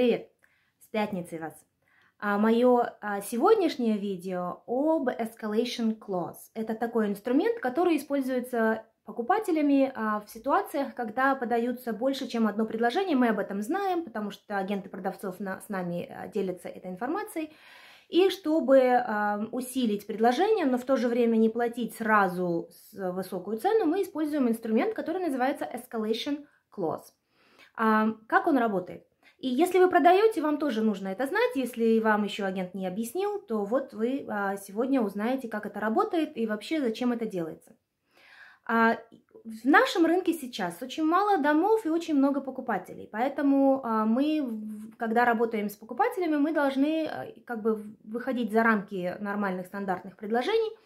Привет! С пятницей вас! А, мое а, сегодняшнее видео об escalation clause. Это такой инструмент, который используется покупателями а, в ситуациях, когда подаются больше, чем одно предложение. Мы об этом знаем, потому что агенты продавцов с нами делятся этой информацией. И чтобы усилить предложение, но в то же время не платить сразу высокую цену, мы используем инструмент, который называется Escalation Clause. как он работает? И если вы продаете, вам тоже нужно это знать. Если вам еще агент не объяснил, то вот вы а, сегодня узнаете, как это работает и вообще зачем это делается. А, в нашем рынке сейчас очень мало домов и очень много покупателей, поэтому а, мы, когда работаем с покупателями, мы должны как бы выходить за рамки нормальных стандартных предложений –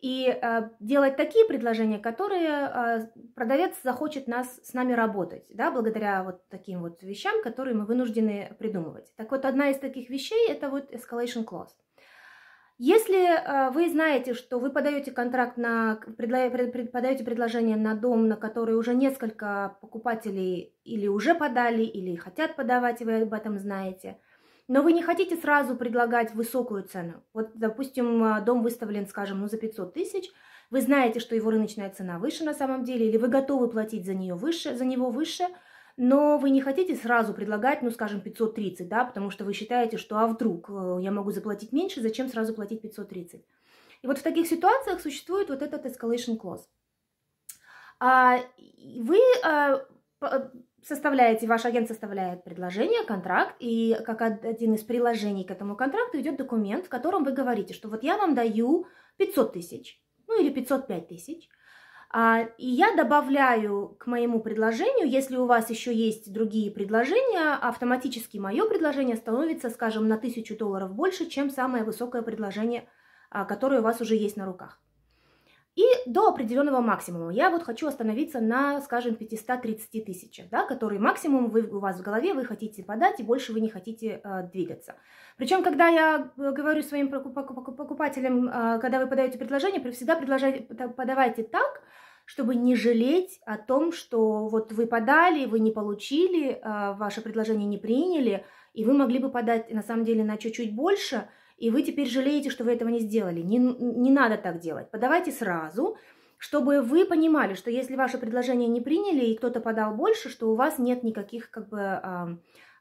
и э, делать такие предложения, которые э, продавец захочет нас, с нами работать, да, благодаря вот таким вот вещам, которые мы вынуждены придумывать. Так вот, одна из таких вещей – это вот escalation clause. Если э, вы знаете, что вы подаете контракт на пред подаете предложение на дом, на который уже несколько покупателей или уже подали, или хотят подавать, и вы об этом знаете – но вы не хотите сразу предлагать высокую цену. Вот, допустим, э, дом выставлен, скажем, ну, за 500 тысяч, вы знаете, что его рыночная цена выше на самом деле, или вы готовы платить за, нее выше, за него выше, но вы не хотите сразу предлагать, ну, скажем, 530, да, потому что вы считаете, что а вдруг э, я могу заплатить меньше, зачем сразу платить 530? И вот в таких ситуациях существует вот этот escalation clause. А Вы э, составляете, ваш агент составляет предложение, контракт, и как один из приложений к этому контракту идет документ, в котором вы говорите, что вот я вам даю 500 тысяч, ну или 505 тысяч, а, и я добавляю к моему предложению, если у вас еще есть другие предложения, автоматически мое предложение становится, скажем, на 1000 долларов больше, чем самое высокое предложение, а, которое у вас уже есть на руках. И до определенного максимума. Я вот хочу остановиться на, скажем, 530 тысячах, да, который максимум вы, у вас в голове, вы хотите подать, и больше вы не хотите э, двигаться. Причем, когда я э, говорю своим покупателям, э, когда вы подаете предложение, всегда предложайте, подавайте так, чтобы не жалеть о том, что вот вы подали, вы не получили, э, ваше предложение не приняли, и вы могли бы подать на самом деле на чуть-чуть больше – и вы теперь жалеете, что вы этого не сделали. Не, не надо так делать. Подавайте сразу, чтобы вы понимали, что если ваше предложение не приняли и кто-то подал больше, что у вас нет никаких как бы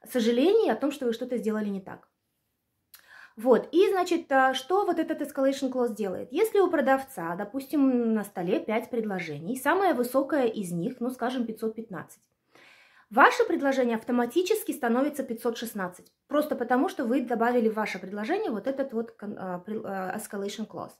сожалений о том, что вы что-то сделали не так. Вот, и, значит, а, что вот этот escalation clause делает? Если у продавца, допустим, на столе 5 предложений, самое высокое из них, ну, скажем, 515, Ваше предложение автоматически становится 516, просто потому что вы добавили в ваше предложение вот этот вот а, а, escalation clause.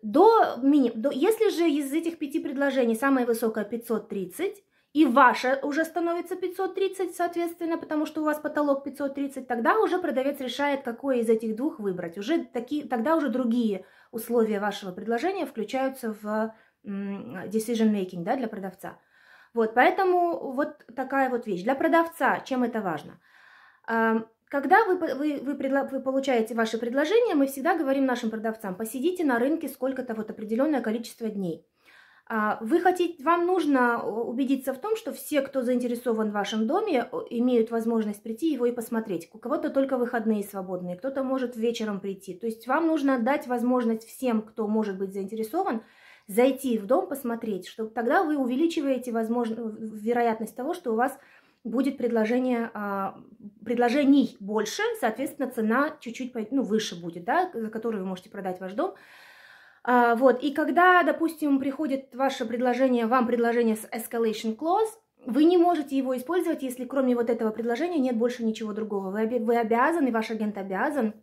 До, мини, до, если же из этих пяти предложений самое высокое 530, и ваше уже становится 530, соответственно, потому что у вас потолок 530, тогда уже продавец решает, какое из этих двух выбрать. Уже такие, тогда уже другие условия вашего предложения включаются в decision making да, для продавца. Вот, поэтому вот такая вот вещь. Для продавца чем это важно? Эм, когда вы, вы, вы, вы получаете ваше предложение, мы всегда говорим нашим продавцам, посидите на рынке сколько-то вот определенное количество дней. А, вы хотите, вам нужно убедиться в том, что все, кто заинтересован в вашем доме, имеют возможность прийти его и посмотреть. У кого-то только выходные свободные, кто-то может вечером прийти. То есть вам нужно дать возможность всем, кто может быть заинтересован, зайти в дом, посмотреть, что тогда вы увеличиваете возможно, вероятность того, что у вас будет предложение, а, предложений больше, соответственно, цена чуть-чуть ну, выше будет, да, за которую вы можете продать ваш дом. А, вот, и когда, допустим, приходит ваше предложение, вам предложение с escalation clause, вы не можете его использовать, если кроме вот этого предложения нет больше ничего другого. Вы, вы обязаны, ваш агент обязан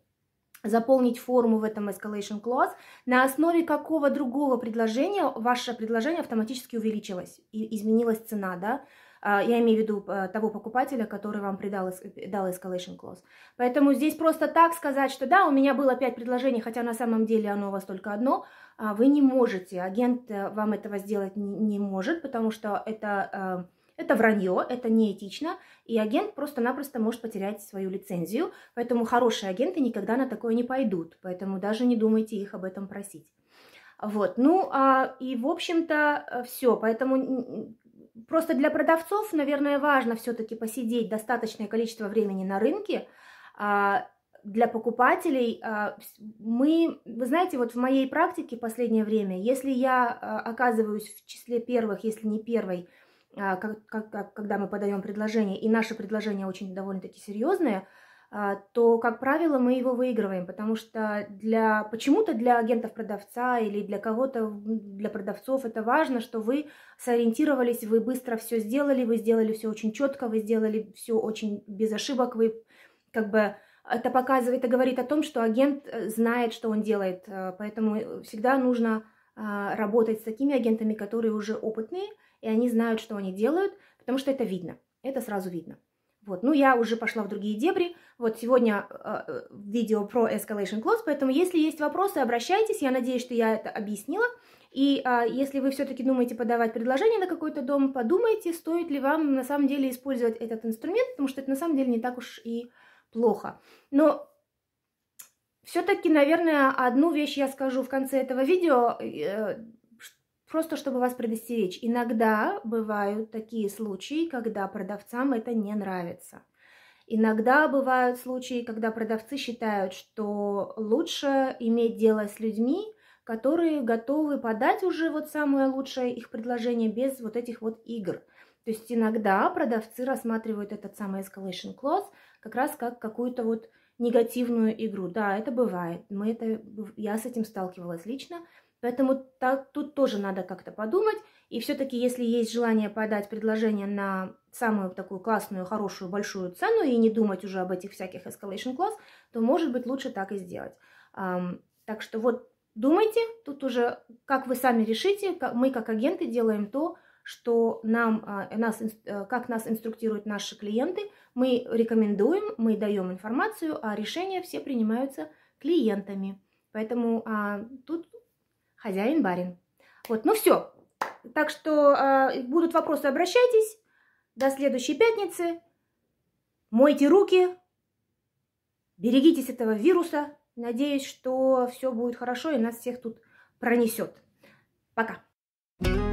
заполнить форму в этом escalation clause, на основе какого другого предложения ваше предложение автоматически увеличилось и изменилась цена, да? А, я имею в виду э, того покупателя, который вам придал, дал escalation clause. Поэтому здесь просто так сказать, что да, у меня было пять предложений, хотя на самом деле оно у вас только одно, а вы не можете, агент э, вам этого сделать не может, потому что это э, это вранье, это неэтично, и агент просто-напросто может потерять свою лицензию, поэтому хорошие агенты никогда на такое не пойдут, поэтому даже не думайте их об этом просить. Вот, ну а, и в общем-то э, все, поэтому просто для продавцов, наверное, важно все-таки посидеть достаточное количество времени на рынке. А для покупателей а, мы, вы знаете, вот в моей практике последнее время, если я э, оказываюсь в числе первых, если не первой, а, как, как, когда мы подаем предложение, и наши предложения очень довольно-таки серьезные, а, то, как правило, мы его выигрываем, потому что для почему-то для агентов продавца или для кого-то, для продавцов это важно, что вы сориентировались, вы быстро все сделали, вы сделали все очень четко, вы сделали все очень без ошибок, вы как бы это показывает, это говорит о том, что агент э, знает, что он делает, э, поэтому всегда нужно а, работать с такими агентами, которые уже опытные и они знают, что они делают, потому что это видно, это сразу видно. Вот, ну я уже пошла в другие дебри. Вот сегодня э, э видео про escalation clause, поэтому если есть вопросы, обращайтесь. Я надеюсь, что я это объяснила. И э, если вы все-таки думаете подавать предложение на какой-то дом, подумайте, стоит ли вам на самом деле использовать этот инструмент, потому что это на самом деле не так уж и плохо. Но все-таки, наверное, одну вещь я скажу в конце этого видео. Э, Просто чтобы вас предостеречь, иногда бывают такие случаи, когда продавцам это не нравится. Иногда бывают случаи, когда продавцы считают, что лучше иметь дело с людьми, которые готовы подать уже вот самое лучшее их предложение без вот этих вот игр. То есть иногда продавцы рассматривают этот самый escalation clause как раз как какую-то вот негативную игру. Да, это бывает. Мы это, я с этим сталкивалась лично. Поэтому так, тут тоже надо как-то подумать. И все-таки, если есть желание подать предложение на самую такую классную, хорошую, большую цену и не думать уже об этих всяких escalation класс, то, может быть, лучше так и сделать. Так что вот думайте, тут уже как вы сами решите, мы как агенты делаем то, что нам, а, нас, э, как нас инструктируют наши клиенты, мы рекомендуем, мы даем информацию, а решения все принимаются клиентами. Поэтому а, тут хозяин-барин. Вот, ну все. Так что э, будут вопросы, обращайтесь. До следующей пятницы. Мойте руки. Берегитесь этого вируса. Надеюсь, что все будет хорошо и нас всех тут пронесет. Пока. thank you